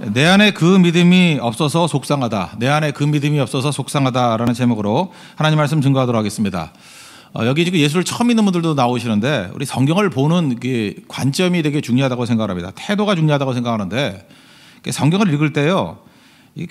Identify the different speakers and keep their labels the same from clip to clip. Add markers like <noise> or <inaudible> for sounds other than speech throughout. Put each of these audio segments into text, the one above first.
Speaker 1: 내 안에 그 믿음이 없어서 속상하다. 내 안에 그 믿음이 없어서 속상하다라는 제목으로 하나님 말씀 증거하도록 하겠습니다. 어, 여기 지금 예수를 처음 믿는 분들도 나오시는데 우리 성경을 보는 관점이 되게 중요하다고 생각합니다. 태도가 중요하다고 생각하는데 성경을 읽을 때요.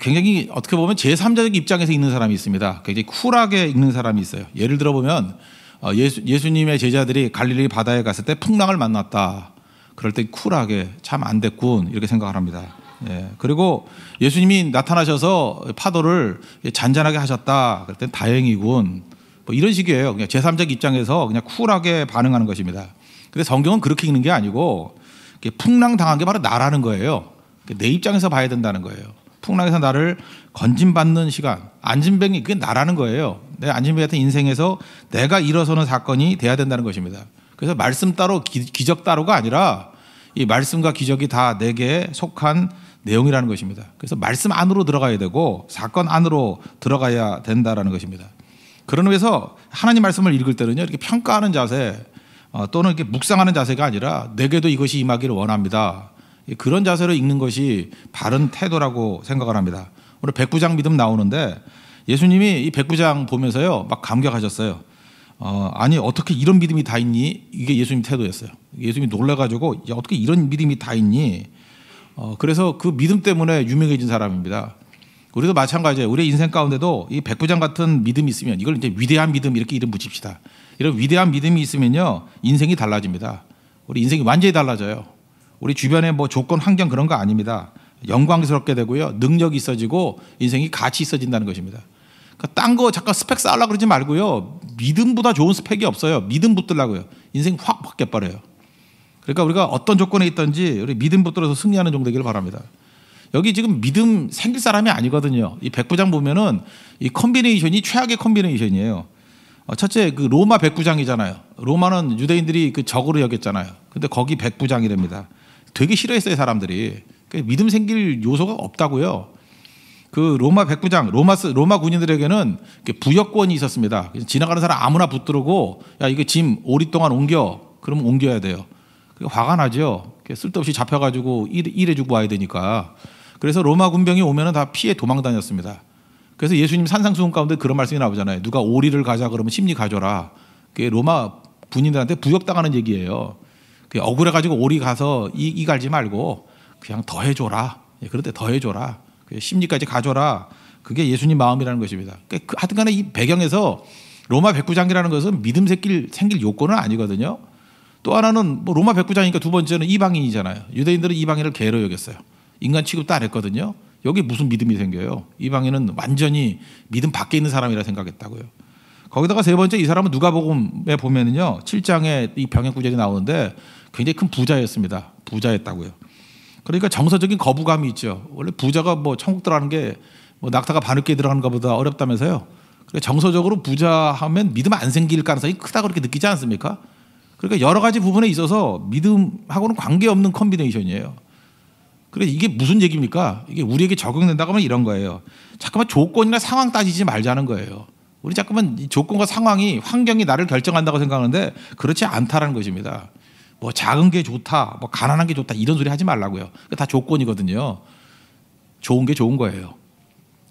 Speaker 1: 굉장히 어떻게 보면 제3자적 입장에서 읽는 사람이 있습니다. 굉장히 쿨하게 읽는 사람이 있어요. 예를 들어 보면 어, 예수, 예수님의 제자들이 갈릴리 바다에 갔을 때 풍랑을 만났다. 그럴 때 쿨하게 참 안 됐군 이렇게 생각을 합니다. 예, 그리고 예수님이 나타나셔서 파도를 잔잔하게 하셨다. 그랬더니 다행이군. 뭐 이런 식이에요. 그냥 제3적 입장에서 그냥 쿨하게 반응하는 것입니다. 근데 성경은 그렇게 읽는 게 아니고 풍랑 당한 게 바로 나라는 거예요. 내 입장에서 봐야 된다는 거예요. 풍랑에서 나를 건진받는 시간, 안진뱅이 그게 나라는 거예요. 내 안진뱅이 같은 인생에서 내가 일어서는 사건이 돼야 된다는 것입니다. 그래서 말씀 따로 기, 적 따로가 아니라 이 말씀과 기적이 다 내게 속한 내용이라는 것입니다. 그래서 말씀 안으로 들어가야 되고 사건 안으로 들어가야 된다라는 것입니다. 그런 의미에서 하나님 말씀을 읽을 때는요 이렇게 평가하는 자세 어, 또는 이렇게 묵상하는 자세가 아니라 내게도 이것이 임하기를 원합니다. 그런 자세로 읽는 것이 바른 태도라고 생각을 합니다. 오늘 백부장 믿음 나오는데 예수님이 이 백부장 보면서요 막 감격하셨어요. 어, 아니 어떻게 이런 믿음이 다 있니? 이게 예수님 태도였어요. 예수님이 놀라가지고 야, 어떻게 이런 믿음이 다 있니? 어, 그래서 그 믿음 때문에 유명해진 사람입니다. 우리도 마찬가지예요. 우리 인생 가운데도 이 백부장 같은 믿음이 있으면 이걸 이제 위대한 믿음 이렇게 이름 붙입시다. 이런 위대한 믿음이 있으면요 인생이 달라집니다. 우리 인생이 완전히 달라져요. 우리 주변의 뭐 조건 환경 그런 거 아닙니다. 영광스럽게 되고요 능력이 있어지고 인생이 가치 있어진다는 것입니다. 그러니까 딴거 잠깐 스펙 쌓으려고 그러지 말고요. 믿음보다 좋은 스펙이 없어요. 믿음 붙들라고요. 인생 확 바뀌어 버려요. 그러니까 우리가 어떤 조건에 있든지 우리 믿음 붙들어서 승리하는 정도 되기를 바랍니다. 여기 지금 믿음 생길 사람이 아니거든요. 이 백부장 보면은 이 컨비네이션이 최악의 컨비네이션이에요. 어, 첫째 그 로마 백부장이잖아요. 로마는 유대인들이 그 적으로 여겼잖아요. 근데 거기 백부장이됩니다 되게 싫어했어요 사람들이. 그러니까 믿음 생길 요소가 없다고요. 그 로마 백부장, 로마스, 로마 군인들에게는 부여권이 있었습니다. 지나가는 사람 아무나 붙들고 야 이거 짐 오리 동안 옮겨. 그러면 옮겨야 돼요. 그게 화가 나죠. 쓸데없이 잡혀가지고 일, 일해주고 와야 되니까. 그래서 로마 군병이 오면은 다 피해 도망 다녔습니다. 그래서 예수님 산상수훈 가운데 그런 말씀이 나오잖아요. 누가 오리를 가자 그러면 심리 가져라. 그게 로마 군인들한테 부역당하는 얘기예요. 억울해가지고 오리 가서 이, 이 갈지 말고 그냥 더 해줘라. 예, 그런데 더 해줘라. 그 심리까지 가져라. 그게 예수님 마음이라는 것입니다. 그러니까 하여튼간에 이 배경에서 로마 백부장이라는 것은 믿음 생길, 생길 요건은 아니거든요. 또 하나는 뭐 로마 백부장이니까 두 번째는 이방인이잖아요. 유대인들은 이방인을 개로 여겼어요. 인간 취급도 안 했거든요. 여기 무슨 믿음이 생겨요? 이방인은 완전히 믿음 밖에 있는 사람이라 생각했다고요. 거기다가 세 번째 이 사람은 누가복음에 보면은요. 7장에 이 병역 구절이 나오는데 굉장히 큰 부자였습니다. 부자였다고요. 그러니까 정서적인 거부감이 있죠. 원래 부자가 뭐 천국 들어가는 게뭐 낙타가 바늘에 들어가는 것보다 어렵다면서요. 그래 그러니까 정서적으로 부자하면 믿음 안 생길 가능성이 크다 그렇게 느끼지 않습니까? 그러니까 여러 가지 부분에 있어서 믿음하고는 관계없는 컨비네이션이에요. 그래 이게 무슨 얘기입니까? 이게 우리에게 적용된다고 하면 이런 거예요. 자꾸만 조건이나 상황 따지지 말자는 거예요. 우리 자꾸만 조건과 상황이 환경이 나를 결정한다고 생각하는데 그렇지 않다라는 것입니다. 뭐 작은 게 좋다, 뭐 가난한 게 좋다 이런 소리 하지 말라고요. 다 조건이거든요. 좋은 게 좋은 거예요.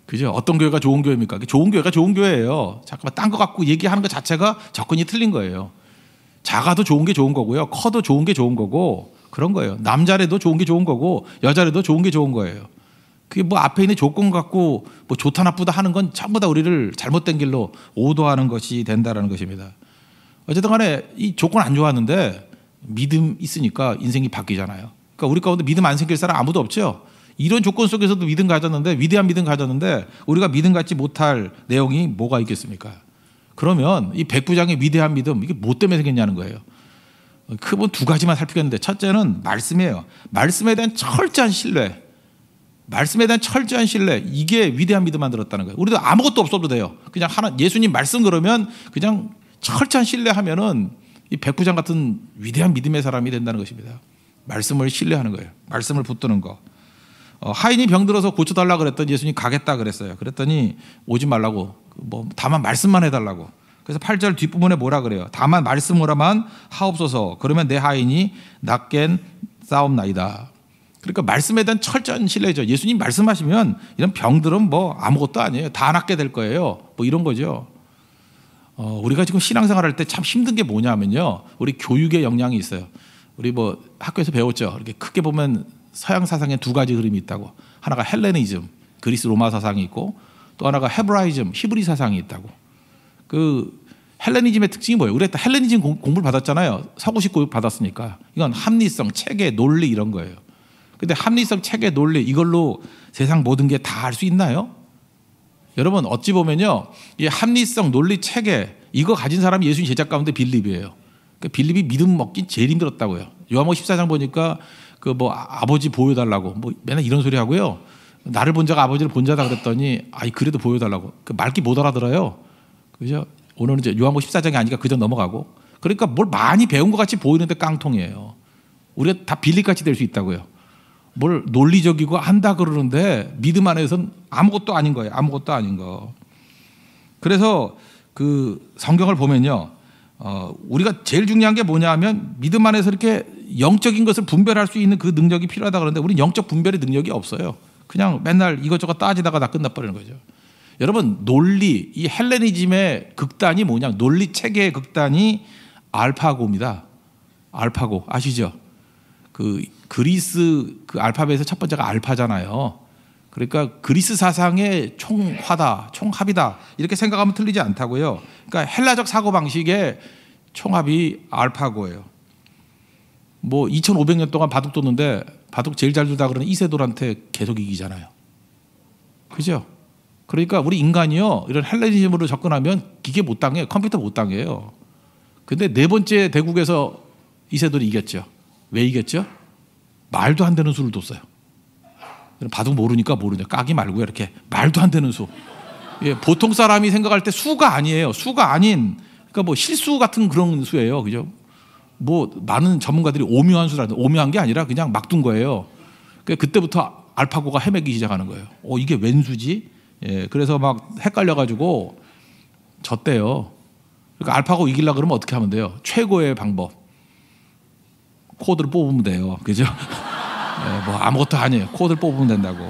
Speaker 1: 그죠? 어떤 교회가 좋은 교회입니까? 좋은 교회가 좋은 교회예요. 잠깐만 딴 거 갖고 얘기하는 것 자체가 접근이 틀린 거예요. 작아도 좋은 게 좋은 거고요. 커도 좋은 게 좋은 거고 그런 거예요. 남자래도 좋은 게 좋은 거고 여자래도 좋은 게 좋은 거예요. 그게 뭐 앞에 있는 조건 갖고 뭐 좋다 나쁘다 하는 건 전부 다 우리를 잘못된 길로 오도하는 것이 된다라는 것입니다. 어쨌든 간에 이 조건 안 좋았는데 믿음 있으니까 인생이 바뀌잖아요. 그러니까 우리 가운데 믿음 안 생길 사람 아무도 없죠. 이런 조건 속에서도 믿음 가졌는데 위대한 믿음 가졌는데 우리가 믿음 갖지 못할 내용이 뭐가 있겠습니까? 그러면 이 백부장의 위대한 믿음 이게 뭐 때문에 생겼냐는 거예요. 그면두 가지만 살펴겠는데 첫째는 말씀이에요. 말씀에 대한 철저한 신뢰. 말씀에 대한 철저한 신뢰. 이게 위대한 믿음 만들었다는 거예요. 우리도 아무것도 없어도 돼요. 그냥 하나 예수님 말씀 그러면 그냥 철저한 신뢰하면은 이 백부장 같은 위대한 믿음의 사람이 된다는 것입니다. 말씀을 신뢰하는 거예요. 말씀을 붙드는 거. 어, 하인이 병들어서 고쳐달라 그랬더니 예수님 가겠다 그랬어요. 그랬더니 오지 말라고 뭐 다만 말씀만 해달라고. 그래서 8절 뒷부분에 뭐라 그래요? 다만 말씀으로만 하옵소서. 그러면 내 하인이 낫겐 싸움나이다. 그러니까 말씀에 대한 철저한 신뢰죠. 예수님 말씀하시면 이런 병들은 뭐 아무것도 아니에요. 다 낫게 될 거예요. 뭐 이런 거죠. 어, 우리가 지금 신앙생활할 때 참 힘든 게 뭐냐면요. 우리 교육의 역량이 있어요. 우리 뭐 학교에서 배웠죠. 이렇게 크게 보면 서양 사상에 두 가지 그림이 있다고. 하나가 헬레니즘, 그리스 로마 사상이 있고 또 하나가 헤브라이즘, 히브리 사상이 있다고. 그 헬레니즘의 특징이 뭐예요? 우리가 헬레니즘 공, 부를 받았잖아요. 서구식 교육 받았으니까. 이건 합리성, 체계, 논리 이런 거예요. 근데 합리성, 체계, 논리 이걸로 세상 모든 게다알수 있나요? 여러분 어찌 보면요 이 합리성 논리 체계 이거 가진 사람이 예수님 제자 가운데 빌립이에요. 그 빌립이 믿음 먹기 제일 힘들었다고요. 요한복음 14장 보니까 그뭐 아, 아버지 보여달라고 뭐 맨날 이런 소리 하고요. 나를 본 자가 아버지를 본 자다 그랬더니 아이 그래도 보여달라고 그 말기 못 알아들어요. 그죠? 오늘은 이제 요한복음 14장이 아니니까 그저 넘어가고 그러니까 뭘 많이 배운 것 같이 보이는데 깡통이에요. 우리가 다 빌립같이 될 수 있다고요. 뭘 논리적이고 한다 그러는데 믿음 안에선 아무것도 아닌 거예요. 아무것도 아닌 거. 그래서 그 성경을 보면요. 어, 우리가 제일 중요한 게 뭐냐 하면 믿음 안에서 이렇게 영적인 것을 분별할 수 있는 그 능력이 필요하다 그러는데 우리는 영적 분별의 능력이 없어요. 그냥 맨날 이것저것 따지다가 다 끝나버리는 거죠. 여러분 논리 이 헬레니즘의 극단이 뭐냐 논리 체계의 극단이 알파고입니다. 알파고 아시죠? 그 그리스 그알파벳의첫 번째가 알파잖아요. 그러니까 그리스 사상의 총화다, 총합이다 이렇게 생각하면 틀리지 않다고요. 그러니까 헬라적 사고 방식의 총합이 알파고예요. 뭐 2,500년 동안 바둑 뒀는데 바둑 제일 잘 두다 그러는 이세돌한테 계속 이기잖아요. 그죠? 그러니까 우리 인간이요 이런 헬레니즘으로 접근하면 기계 못 당해, 컴퓨터 못 당해요. 근데 네 번째 대국에서 이세돌이 이겼죠. 왜 이겼죠? 말도 안 되는 수를 뒀어요. 봐도 모르니까 모르냐. 까기 말고 이렇게 말도 안 되는 수. 예, 보통 사람이 생각할 때 수가 아니에요. 수가 아닌 그러니까 뭐 실수 같은 그런 수예요. 그죠? 뭐 많은 전문가들이 오묘한 수라는 오묘한 게 아니라 그냥 막 둔 거예요. 그 그때부터 알파고가 헤매기 시작하는 거예요. 어 이게 웬 수지? 예, 그래서 막 헷갈려 가지고 졌대요. 그러니까 알파고 이기려 그러면 어떻게 하면 돼요? 최고의 방법. 코드를 뽑으면 돼요. 그죠? <laughs> 네, 뭐 아무것도 아니에요. 코드를 뽑으면 된다고.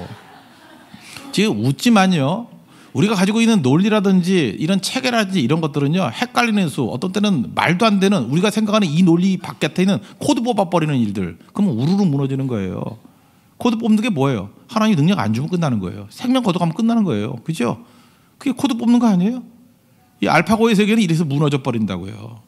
Speaker 1: 지금 웃지만요. 우리가 가지고 있는 논리라든지 이런 체계라든지 이런 것들은요 헷갈리는 수 어떤 때는 말도 안 되는 우리가 생각하는 이 논리 바깥에 있는 코드 뽑아버리는 일들 그러면 우르르 무너지는 거예요 코드 뽑는 게 뭐예요 하나님 능력 안 주면 끝나는 거예요 생명 거둬가면 끝나는 거예요 그죠 그게 코드 뽑는 거 아니에요 이 알파고의 세계는 이래서 무너져 버린다고요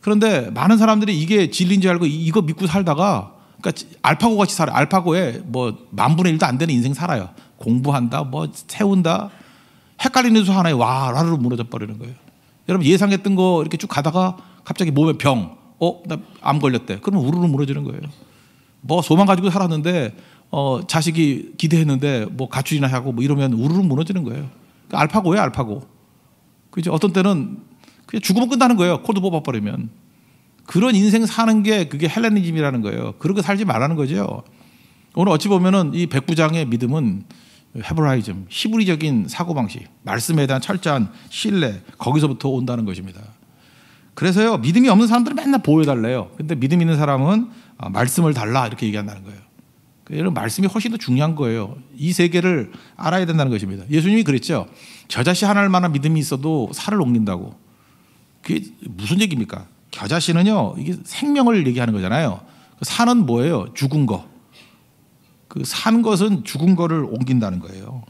Speaker 1: 그런데 많은 사람들이 이게 진리인 줄 알고 이거 믿고 살다가 그러니까 알파고 같이 살아. 알파고에 뭐 만분의 일도 안 되는 인생 살아요. 공부한다, 뭐 세운다. 헷갈리는 수 하나에 와, 라르르 무너져 버리는 거예요. 여러분 예상했던 거 이렇게 쭉 가다가 갑자기 몸에 병, 어, 나 암 걸렸대. 그러면 우르르 무너지는 거예요. 뭐 소망 가지고 살았는데 어, 자식이 기대했는데 뭐 가출이나 하고 뭐 이러면 우르르 무너지는 거예요. 그러니까 알파고예요, 알파고. 그죠? 어떤 때는 그냥 죽으면 끝나는 거예요. 코드 뽑아버리면. 그런 인생 사는 게 그게 헬레니즘이라는 거예요. 그렇게 살지 말라는 거죠. 오늘 어찌 보면은 이 백부장의 믿음은 헤브라이즘, 히브리적인 사고방식, 말씀에 대한 철저한 신뢰, 거기서부터 온다는 것입니다. 그래서요, 믿음이 없는 사람들은 맨날 보여달래요. 근데 믿음 있는 사람은 아, 말씀을 달라, 이렇게 얘기한다는 거예요. 그러니까 이런 말씀이 훨씬 더 중요한 거예요. 이 세계를 알아야 된다는 것입니다. 예수님이 그랬죠. 저자씨 하나를 만한 믿음이 있어도 살을 옮긴다고. 그게 무슨 얘기입니까? 겨자씨는요, 이게 생명을 얘기하는 거잖아요. 그 산은 뭐예요? 죽은 거. 그 산 것은 죽은 거를 옮긴다는 거예요.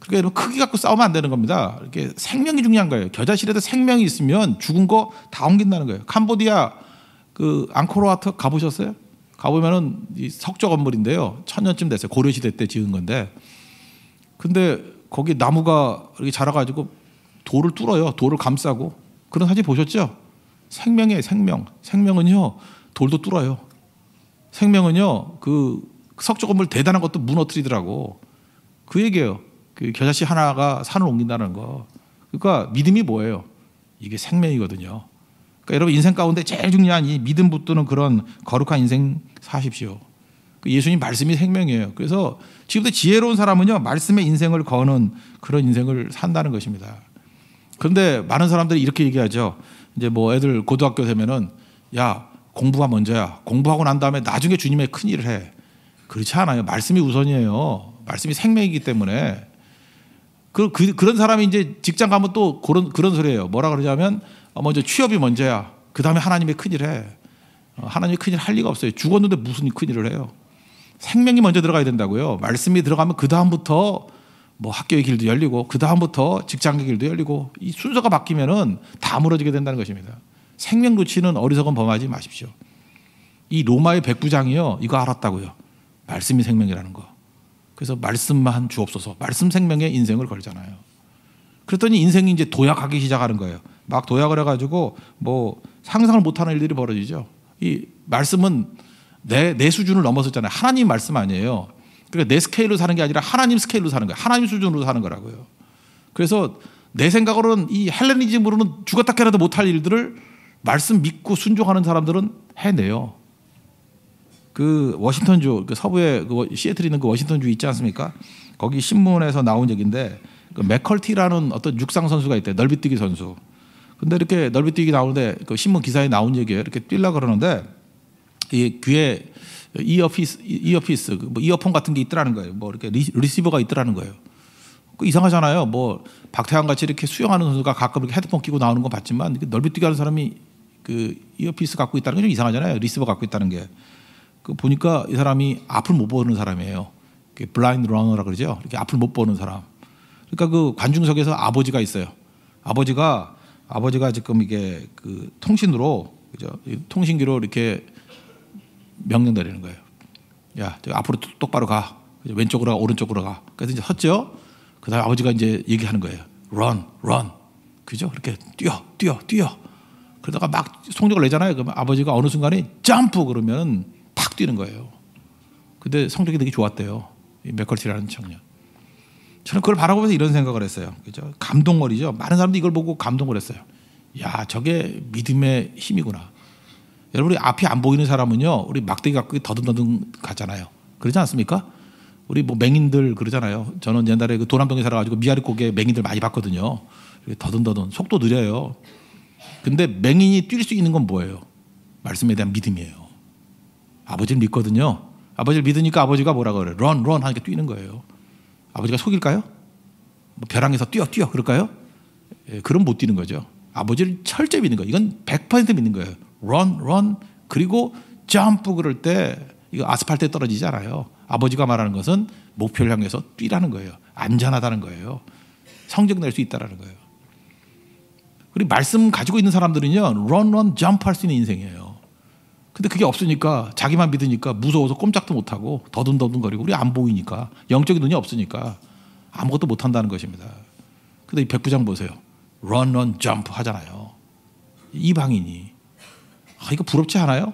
Speaker 1: 그러니까 크기 갖고 싸우면 안 되는 겁니다. 이렇게 생명이 중요한 거예요. 겨자실에도 생명이 있으면 죽은 거 다 옮긴다는 거예요. 캄보디아 그 앙코르와트 가보셨어요? 가보면은 이 석조 건물인데요. 천년쯤 됐어요. 고려 시대 때 지은 건데. 근데 거기 나무가 이렇게 자라가지고 돌을 뚫어요. 돌을 감싸고 그런 사진 보셨죠? 생명이 생명. 생명은요, 돌도 뚫어요. 생명은요, 그 석조 건물 대단한 것도 무너뜨리더라고. 그 얘기예요. 그 겨자씨 하나가 산을 옮긴다는 거. 그러니까 믿음이 뭐예요? 이게 생명이거든요. 그러니까 여러분 인생 가운데 제일 중요한 이 믿음 붙드는 그런 거룩한 인생 사십시오. 그 예수님 말씀이 생명이에요. 그래서 지금부 지혜로운 사람은요, 말씀의 인생을 거는 그런 인생을 산다는 것입니다. 그런데 많은 사람들이 이렇게 얘기하죠. 이제 뭐 애들 고등학교 되면은 야 공부가 먼저야. 공부하고 난 다음에 나중에 주님의 큰 일을 해. 그렇지 않아요. 말씀이 우선이에요. 말씀이 생명이기 때문에. 그, 그 그런 사람이 이제 직장 가면 또 그런 그런 소리예요. 뭐라 그러냐면 어, 먼저 취업이 먼저야. 그 다음에 하나님의 큰일 해. 어, 하나님이 큰일 할 리가 없어요. 죽었는데 무슨 큰일을 해요? 생명이 먼저 들어가야 된다고요. 말씀이 들어가면 그 다음부터 뭐 학교의 길도 열리고 그 다음부터 직장의 길도 열리고 이 순서가 바뀌면은 다 무너지게 된다는 것입니다. 생명 놓치는 어리석은 범하지 마십시오. 이 로마의 백부장이요 이거 알았다고요. 말씀이 생명이라는 거. 그래서 말씀만 주옵소서. 말씀 생명의 인생을 걸잖아요. 그랬더니 인생이 이제 도약하기 시작하는 거예요. 막 도약을 해가지고 뭐 상상을 못하는 일들이 벌어지죠. 이 말씀은 내, 내 수준을 넘어섰잖아요. 하나님 말씀 아니에요. 그러니까 내 스케일로 사는 게 아니라 하나님 스케일로 사는 거야. 하나님 수준으로 사는 거라고요. 그래서 내 생각으로는 이 헬레니즘으로는 죽었다 깨라도 못 할 일들을 말씀 믿고 순종하는 사람들은 해내요. 그 워싱턴주 그 서부에 그 시애틀 있는 그 워싱턴주 있지 않습니까? 거기 신문에서 나온 얘기인데 그 맥컬티라는 어떤 육상 선수가 있대 넓이뛰기 선수. 근데 이렇게 넓이뛰기 나오는데 그 신문 기사에 나온 얘기예요 이렇게 뛰려 그러는데 이 귀에 이어피스, 이어피스, 그 뭐 이어폰 같은 게 있더라는 거예요. 뭐 이렇게 리시버가 있더라는 거예요. 그 이상하잖아요. 뭐 박태환 같이 이렇게 수영하는 선수가 가끔 이렇게 헤드폰 끼고 나오는 거 봤지만 넓이뛰기 하는 사람이 그 이어피스 갖고 있다는 게 좀 이상하잖아요. 리시버 갖고 있다는 게. 그 보니까 이 사람이 앞을 못 보는 사람이에요. 블라인드 러너라 그러죠. 이렇게 앞을 못 보는 사람. 그러니까 그 관중석에서 아버지가 있어요. 아버지가 아버지가 지금 이게 그 통신으로 그죠? 통신기로 이렇게 명령 내리는 거예요. 야, 앞으로 똑바로 가. 왼쪽으로 가, 오른쪽으로 가. 그래서 이제 섰죠. 그 다음에 아버지가 이제 얘기하는 거예요. run, run. 그죠? 그렇게 뛰어, 뛰어, 뛰어. 그러다가 막 성적을 내잖아요. 그러면 아버지가 어느 순간에 점프 그러면은 뛰는 거예요. 근데 성적이 되게 좋았대요. 이 맥컬티라는 청년. 저는 그걸 바라보면서 이런 생각을 했어요. 그죠? 감동거리죠. 많은 사람들이 이걸 보고 감동을 했어요. 야, 저게 믿음의 힘이구나. 여러분이 앞이 안 보이는 사람은요, 우리 막대기 갖고 더듬더듬 가잖아요. 그러지 않습니까? 우리 뭐 맹인들 그러잖아요. 저는 옛날에 그 도남동에 살아가지고 미아리 고개 맹인들 많이 봤거든요. 더듬더듬 속도 느려요. 근데 맹인이 뛸 수 있는 건 뭐예요? 말씀에 대한 믿음이에요. 아버지를 믿거든요. 아버지를 믿으니까 아버지가 뭐라 그래? 런, 런 하니까 뛰는 거예요. 아버지가 속일까요? 뭐 벼랑에서 뛰어, 뛰어 그럴까요? 예, 그럼 못 뛰는 거죠. 아버지를 철저히 믿는 거예요. 이건 100% 믿는 거예요. run, run 그리고 점프 그럴 때 이거 아스팔트에 떨어지잖아요. 아버지가 말하는 것은 목표를 향해서 뛰라는 거예요. 안전하다는 거예요. 성적 낼 수 있다라는 거예요. 그리고 말씀 가지고 있는 사람들은요, run, run, jump 할 수 있는 인생이에요. 근데 그게 없으니까 자기만 믿으니까 무서워서 꼼짝도 못하고 더듬더듬거리고 우리 안 보이니까 영적인 눈이 없으니까 아무것도 못한다는 것입니다. 근데 이 백부장 보세요. 런런 점프 하잖아요. 이방인이 아, 이거 부럽지 않아요?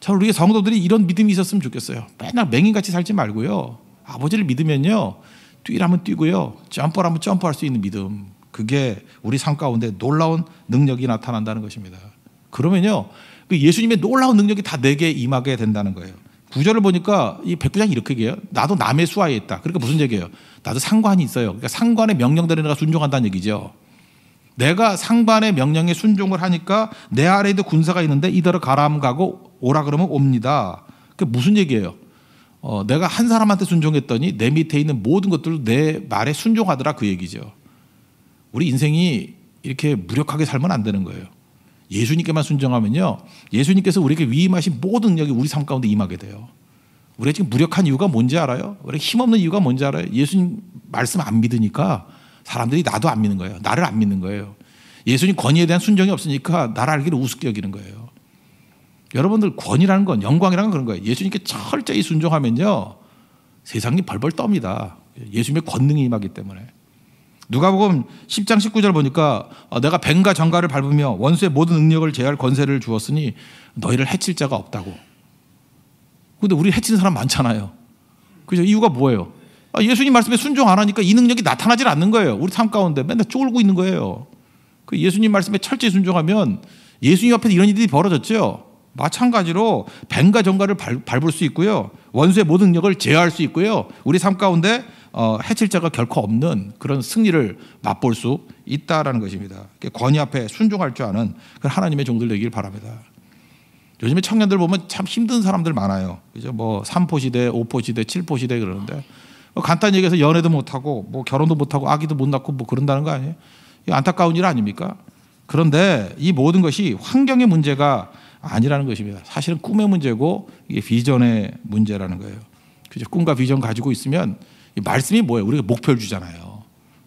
Speaker 1: 참 우리 성도들이 이런 믿음이 있었으면 좋겠어요. 맨날 맹인같이 살지 말고요. 아버지를 믿으면요. 뛰라면 뛰고요. 점프라면 점프할 수 있는 믿음. 그게 우리 삶 가운데 놀라운 능력이 나타난다는 것입니다. 그러면요. 그 예수님의 놀라운 능력이 다 내게 임하게 된다는 거예요. 구절을 보니까 이 백부장이 이렇게 얘기해요. 나도 남의 수하에 있다. 그러니까 무슨 얘기예요? 나도 상관이 있어요. 그러니까 상관의 명령대로 내가 순종한다는 얘기죠. 내가 상반의 명령에 순종을 하니까 내 아래에도 군사가 있는데 이대로 가라함 가고 오라 그러면 옵니다. 그게 무슨 얘기예요? 어, 내가 한 사람한테 순종했더니 내 밑에 있는 모든 것들도 내 말에 순종하더라 그 얘기죠. 우리 인생이 이렇게 무력하게 살면 안 되는 거예요. 예수님께만 순종하면요. 예수님께서 우리에게 위임하신 모든 능력이 우리 삶 가운데 임하게 돼요. 우리가 지금 무력한 이유가 뭔지 알아요? 우리가 힘없는 이유가 뭔지 알아요? 예수님 말씀 안 믿으니까 사람들이 나도 안 믿는 거예요. 나를 안 믿는 거예요. 예수님 권위에 대한 순정이 없으니까 나를 알기를 우습게 여기는 거예요. 여러분들 권위라는 건 영광이라는 건 그런 거예요. 예수님께 철저히 순종하면요. 세상이 벌벌 떱니다. 예수님의 권능이 임하기 때문에. 누가복음 10장 19절 보니까 어, 내가 뱀과 정갈을 밟으며 원수의 모든 능력을 제할 권세를 주었으니 너희를 해칠 자가 없다고. 근데 우리 해치는 사람 많잖아요. 그죠? 이유가 뭐예요? 아, 예수님 말씀에 순종 안 하니까 이 능력이 나타나질 않는 거예요. 우리 삶 가운데 맨날 쫄고 있는 거예요. 그 예수님 말씀에 철저히 순종하면 예수님 앞에서 이런 일이 벌어졌죠. 마찬가지로 뱀과 정가를 밟을 수 있고요. 원수의 모든 능력을 제어할 수 있고요. 우리 삶 가운데 어, 해칠 자가 결코 없는 그런 승리를 맛볼 수 있다라는 것입니다. 권위 앞에 순종할 줄 아는 그 하나님의 종들 되길 바랍니다. 요즘에 청년들 보면 참 힘든 사람들 많아요. 그죠? 뭐 3포 시대, 5포 시대, 7포 시대 그러는데 간단히 얘기해서 연애도 못하고 뭐 결혼도 못하고 아기도 못 낳고 뭐 그런다는 거 아니에요? 안타까운 일 아닙니까? 그런데 이 모든 것이 환경의 문제가 아니라는 것입니다. 사실은 꿈의 문제고 이게 비전의 문제라는 거예요. 그죠? 꿈과 비전 가지고 있으면 말씀이 뭐예요? 우리가 목표를 주잖아요.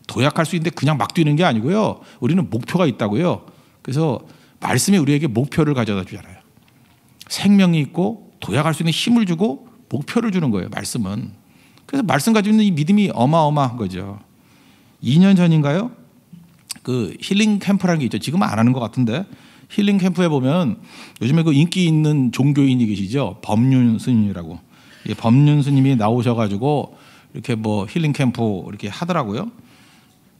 Speaker 1: 도약할 수 있는데 그냥 막 뛰는 게 아니고요. 우리는 목표가 있다고요. 그래서 말씀이 우리에게 목표를 가져다 주잖아요. 생명이 있고 도약할 수 있는 힘을 주고 목표를 주는 거예요. 말씀은 그래서 말씀 가지고 있는 이 믿음이 어마어마한 거죠. 2년 전인가요? 그 힐링 캠프라는 게 있죠. 지금 안 하는 것 같은데 힐링 캠프에 보면 요즘에 그 인기 있는 종교인이 계시죠. 법륜 스님이라고. 예, 법륜 스님이 나오셔가지고 이렇게 뭐 힐링 캠프 이렇게 하더라고요.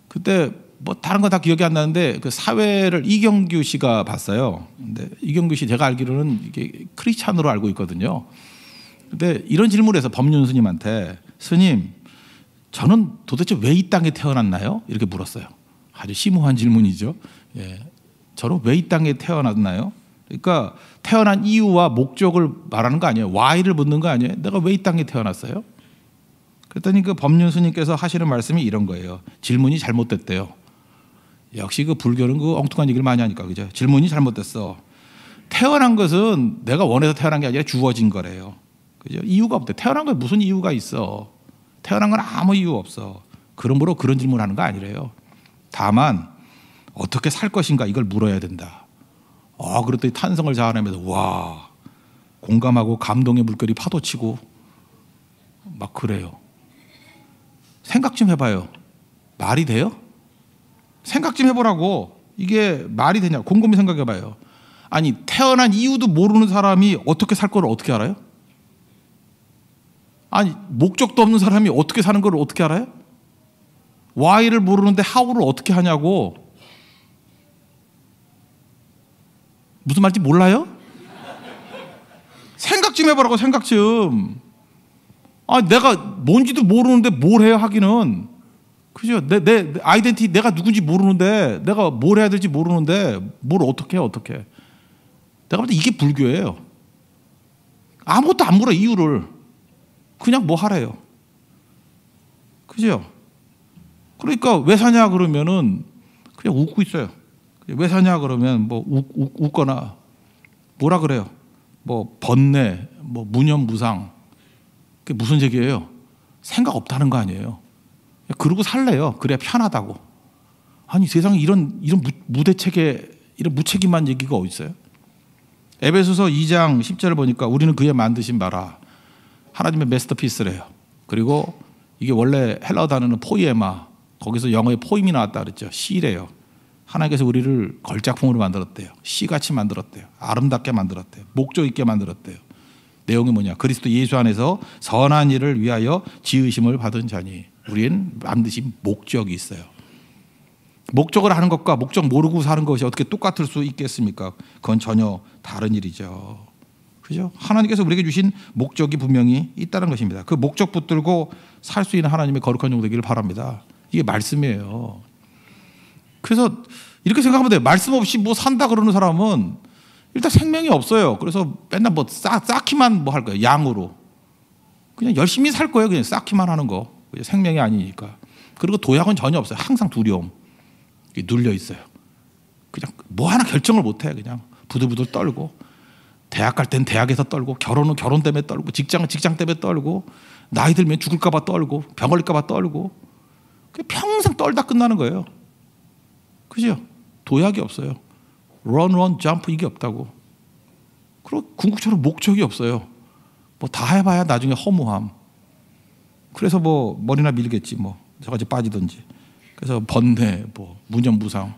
Speaker 1: 그때 뭐 다른 거 다 기억이 안 나는데 그 사회를 이경규 씨가 봤어요. 근데 이경규 씨 제가 알기로는 이게 크리스찬으로 알고 있거든요. 근데 이런 질문을 해서 법륜 스님한테 스님, 저는 도대체 왜 이 땅에 태어났나요? 이렇게 물었어요. 아주 심오한 질문이죠. 예. 저는 왜이 땅에 태어났나요? 그러니까 태어난 이유와 목적을 말하는 거 아니에요. why를 묻는 거 아니에요. 내가 왜 이 땅에 태어났어요? 그랬더니 그 법륜 스님께서 하시는 말씀이 이런 거예요. 질문이 잘못됐대요. 역시 그 불교는 그 엉뚱한 얘기를 많이 하니까 그죠. 질문이 잘못됐어. 태어난 것은 내가 원해서 태어난 게 아니라 주어진 거래요. 그죠? 이유가 없대. 태어난 건 무슨 이유가 있어? 태어난 건 아무 이유 없어. 그러므로 그런 질문하는 을거 아니래요. 다만 어떻게 살 것인가 이걸 물어야 된다. 아, 그랬더니 탄성을 자아내면서 와 공감하고 감동의 물결이 파도치고 막 그래요. 생각 좀 해봐요. 말이 돼요? 생각 좀 해보라고. 이게 말이 되냐? 곰곰이 생각해봐요. 아니 태어난 이유도 모르는 사람이 어떻게 살걸 어떻게 알아요? 아니, 목적도 없는 사람이 어떻게 사는 걸 어떻게 알아요? Y를 모르는데 how를 어떻게 하냐고. 무슨 말인지 몰라요? 생각 좀 해보라고, 생각 좀. 아, 내가 뭔지도 모르는데 뭘 해야 하기는. 그죠? 내, 내, 아이덴티, 내가 누군지 모르는데, 내가 뭘 해야 될지 모르는데, 뭘 어떻게 해, 어떻게 내가 볼 때 이게 불교예요. 아무것도 안 물어, 이유를. 그냥 뭐 하래요. 그죠? 그러니까 왜 사냐 그러면은 그냥 웃고 있어요. 왜 사냐 그러면 뭐 웃, 거나 뭐라 그래요. 뭐 번뇌, 뭐 무념무상. 그게 무슨 얘기예요? 생각 없다는 거 아니에요. 그러고 살래요. 그래야 편하다고. 아니 세상에 이런 이런 무, 대책에 이런 무책임한 얘기가 어디 있어요? 에베소서 2장 10절을 보니까 우리는 그의 만드신 바라 하나님의 메스터피스래요. 그리고 이게 원래 헬라어 단어는 포이에마 거기서 영어의 포임이 나왔다 그랬죠. 시래요. 하나님께서 우리를 걸작품으로 만들었대요. 시같이 만들었대요. 아름답게 만들었대요. 목적 있게 만들었대요. 내용이 뭐냐? 그리스도 예수 안에서 선한 일을 위하여 지으심을 받은 자니 우리는 반드시 목적이 있어요. 목적을 하는 것과 목적 모르고 사는 것이 어떻게 똑같을 수 있겠습니까? 그건 전혀 다른 일이죠. 그죠? 하나님께서 우리에게 주신 목적이 분명히 있다는 것입니다. 그 목적 붙들고 살 수 있는 하나님의 거룩한 종 되기를 바랍니다. 이게 말씀이에요. 그래서 이렇게 생각하면 돼요. 말씀 없이 뭐 산다 그러는 사람은 일단 생명이 없어요. 그래서 맨날 뭐 싸, 쌓기만 뭐 할 거예요. 양으로. 그냥 열심히 살 거예요. 그냥 쌓기만 하는 거. 생명이 아니니까. 그리고 도약은 전혀 없어요. 항상 두려움. 눌려 있어요. 그냥 뭐 하나 결정을 못 해요. 그냥 부들부들 떨고. 대학 갈 땐 대학에서 떨고 결혼은 결혼 때문에 떨고 직장은 직장 때문에 떨고 나이 들면 죽을까 봐 떨고 병 걸릴까 봐 떨고 평생 떨다 끝나는 거예요. 그죠? 도약이 없어요. 런, 런, 점프 이게 없다고. 그리고 궁극적으로 목적이 없어요. 뭐 다 해봐야 나중에 허무함. 그래서 뭐 머리나 밀겠지 뭐 저같이 빠지든지. 그래서 번뇌, 뭐 무념무상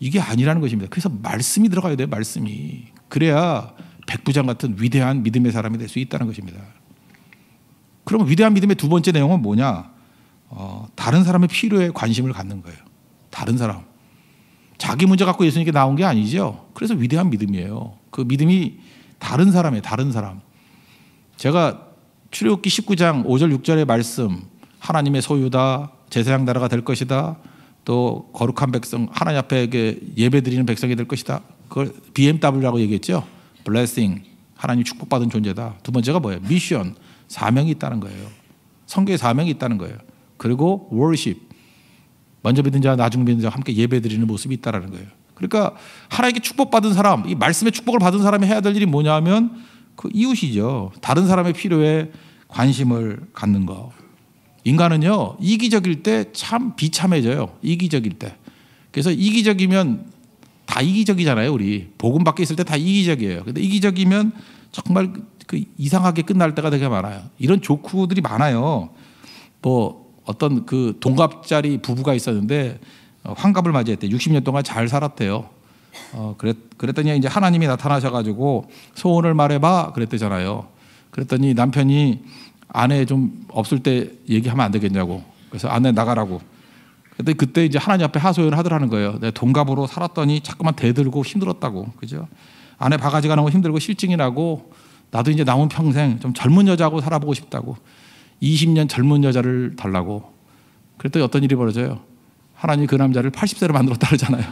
Speaker 1: 이게 아니라는 것입니다. 그래서 말씀이 들어가야 돼요. 말씀이. 그래야 백부장 같은 위대한 믿음의 사람이 될 수 있다는 것입니다. 그럼 위대한 믿음의 두 번째 내용은 뭐냐? 어, 다른 사람의 필요에 관심을 갖는 거예요. 다른 사람. 자기 문제 갖고 예수님께 나온 게 아니죠. 그래서 위대한 믿음이에요. 그 믿음이 다른 사람에 다른 사람. 제가 출애굽기 19장 5절 6절의 말씀 하나님의 소유다 제사장 나라가 될 것이다 또 거룩한 백성 하나님 앞에 예배드리는 백성이 될 것이다 그걸 BMW라고 얘기했죠. blessing. 하나님 축복받은 존재다. 두 번째가 뭐예요? 미션. 사명이 있다는 거예요. 성교의 사명이 있다는 거예요. 그리고 worship. 먼저 믿는 자, 나중 믿는 자 함께 예배 드리는 모습이 있다는 거예요. 그러니까 하나님께 축복받은 사람, 이 말씀의 축복을 받은 사람이 해야 될 일이 뭐냐면 그 이웃이죠. 다른 사람의 필요에 관심을 갖는 거. 인간은요 이기적일 때 참 비참해져요. 이기적일 때. 그래서 이기적이면 다 이기적이잖아요, 우리. 복음 밖에 있을 때 다 이기적이에요. 근데 이기적이면 정말 그 이상하게 끝날 때가 되게 많아요. 이런 조크들이 많아요. 뭐 어떤 그동갑자리 부부가 있었는데 어, 환갑을 맞이했대. 60년 동안 잘 살았대요. 어, 그랬, 그랬더니 이제 하나님이 나타나셔가지고 소원을 말해봐 그랬대잖아요. 그랬더니 남편이 아내 좀 없을 때 얘기하면 안 되겠냐고. 그래서 아내 나가라고. 근데 그때 이제 하나님 앞에 하소연을 하더라는 거예요. 내 동갑으로 살았더니 자꾸만 대들고 힘들었다고. 그죠? 아내 바가지가 나고 힘들고 실증이 나고 나도 이제 남은 평생 좀 젊은 여자하고 살아보고 싶다고. 20년 젊은 여자를 달라고. 그랬더니 어떤 일이 벌어져요? 하나님이 그 남자를 80세로 만들었다 그러잖아요.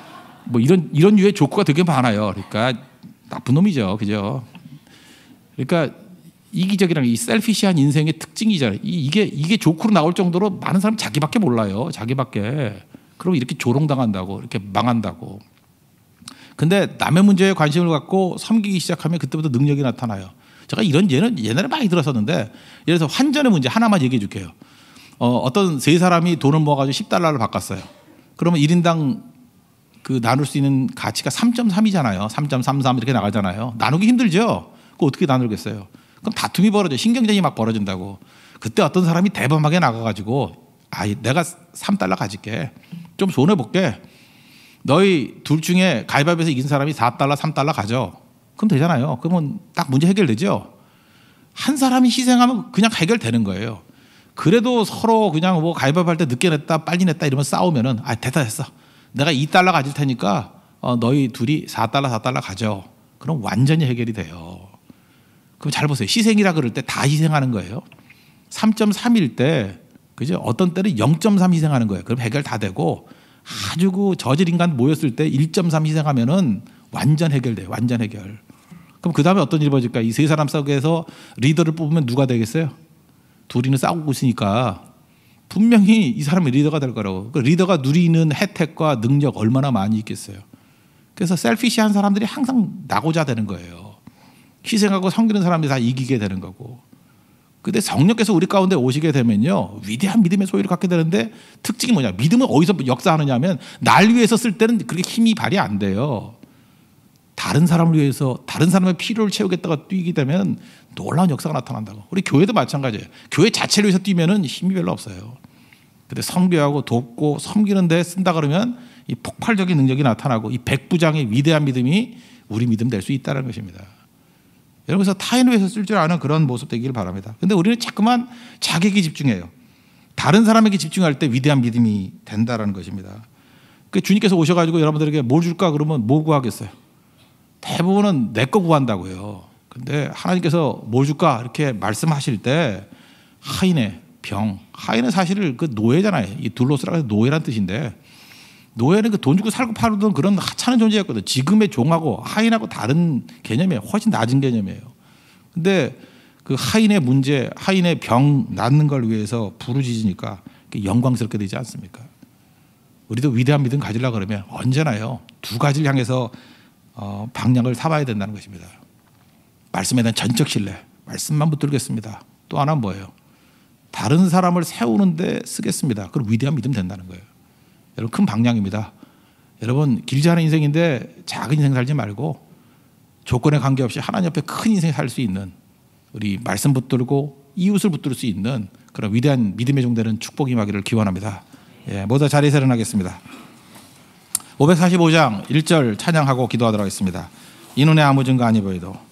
Speaker 1: <laughs> 뭐 이런 이런 유의 조커가 되게 많아요. 그러니까 나쁜 놈이죠. 그죠? 그러니까 이기적이랑 이 셀피시한 인생의 특징이잖아요. 이, 게 이게 조크로 나올 정도로 많은 사람 자기밖에 몰라요. 자기밖에. 그럼 이렇게 조롱당한다고 이렇게 망한다고. 근데 남의 문제에 관심을 갖고 섬기기 시작하면 그때부터 능력이 나타나요. 제가 이런 예는 옛날에 많이 들었었는데 예를 들어서 환전의 문제 하나만 얘기해 줄게요. 어, 어떤 세 사람이 돈을 모아가지고 10달러를 바꿨어요. 그러면 1인당 그 나눌 수 있는 가치가 3.3이잖아요. 3.33 이렇게 나가잖아요. 나누기 힘들죠. 그 어떻게 나누겠어요. 그럼 다툼이 벌어져. 신경전이 막 벌어진다고. 그때 어떤 사람이 대범하게 나가가지고, 아, 내가 3달러 가질게. 좀 손해볼게. 너희 둘 중에 가위바위보에서 이긴 사람이 4달러, 3달러 가져. 그럼 되잖아요. 그러면 딱 문제 해결되죠? 한 사람이 희생하면 그냥 해결되는 거예요. 그래도 서로 그냥 뭐 가위바위보 할 때 늦게 냈다, 빨리 냈다 이러면 싸우면은, 아, 됐다, 됐어. 내가 2달러 가질 테니까 어, 너희 둘이 4달러, 4달러 가져. 그럼 완전히 해결이 돼요. 그럼 잘 보세요. 희생이라 그럴 때 다 희생하는 거예요. 3.3일 때 그죠? 어떤 때는 0.3 희생하는 거예요. 그럼 해결 다 되고 아주 그 저질 인간 모였을 때 1.3 희생하면은 완전 해결돼요. 완전 해결. 그럼 그 다음에 어떤 일이 벌어질까? 이 세 사람 싸움에서 우 리더를 뽑으면 누가 되겠어요? 둘이는 싸우고 있으니까 분명히 이 사람이 리더가 될 거라고. 그 리더가 누리는 혜택과 능력 얼마나 많이 있겠어요. 그래서 셀피시한 사람들이 항상 나고자 되는 거예요. 희생하고 섬기는 사람들이 다 이기게 되는 거고. 근데 성령께서 우리 가운데 오시게 되면요. 위대한 믿음의 소유를 갖게 되는데 특징이 뭐냐? 믿음을 어디서 역사하느냐 하면 날 위해서 쓸 때는 그렇게 힘이 발이안 돼요. 다른 사람을 위해서 다른 사람의 필요를 채우겠다가 뛰게 되면 놀라운 역사가 나타난다고. 우리 교회도 마찬가지예요. 교회 자체를 위해서 뛰면은 힘이 별로 없어요. 근데 성겨하고 돕고 섬기는 데 쓴다 그러면 이 폭발적인 능력이 나타나고 이 백부장의 위대한 믿음이 우리 믿음 될 수 있다는 것입니다. 여러분서 타인을 위해서 쓸 줄 아는 그런 모습 되기를 바랍니다. 근데 우리는 자꾸만 자기에게 집중해요. 다른 사람에게 집중할 때 위대한 믿음이 된다라는 것입니다. 그 주님께서 오셔가지고 여러분들에게 뭘 줄까 그러면 뭐 구하겠어요? 대부분은 내 거 구한다고요. 근데 하나님께서 뭘 줄까 이렇게 말씀하실 때 하인의 병, 하인의 사실 을그 노예잖아요. 이둘로스라 해서 노예란 뜻인데 노예는 그 돈 주고 살고 팔던 그런 하찮은 존재였거든. 지금의 종하고 하인하고 다른 개념이에요. 훨씬 낮은 개념이에요. 근데 그 하인의 문제, 하인의 병 낫는 걸 위해서 부르짖으니까 영광스럽게 되지 않습니까? 우리도 위대한 믿음 가지려 고 그러면 언제나요 두 가지를 향해서 어, 방향을 삼아야 된다는 것입니다. 말씀에 대한 전적 신뢰, 말씀만 붙들겠습니다. 또 하나 는 뭐예요? 다른 사람을 세우는데 쓰겠습니다. 그럼 위대한 믿음 된다는 거예요. 여러분 큰 방향입니다. 여러분 길지 않은 인생인데 작은 인생 살지 말고 조건에 관계없이 하나님 옆에 큰 인생 살 수 있는 우리 말씀 붙들고 이웃을 붙들 수 있는 그런 위대한 믿음의 종되는 축복이 임기를 기원합니다. 예, 모두 자리에서 일어겠습니다 545장 1절 찬양하고 기도하도록 하겠습니다. 인원의 아무 증거 아니 보이도.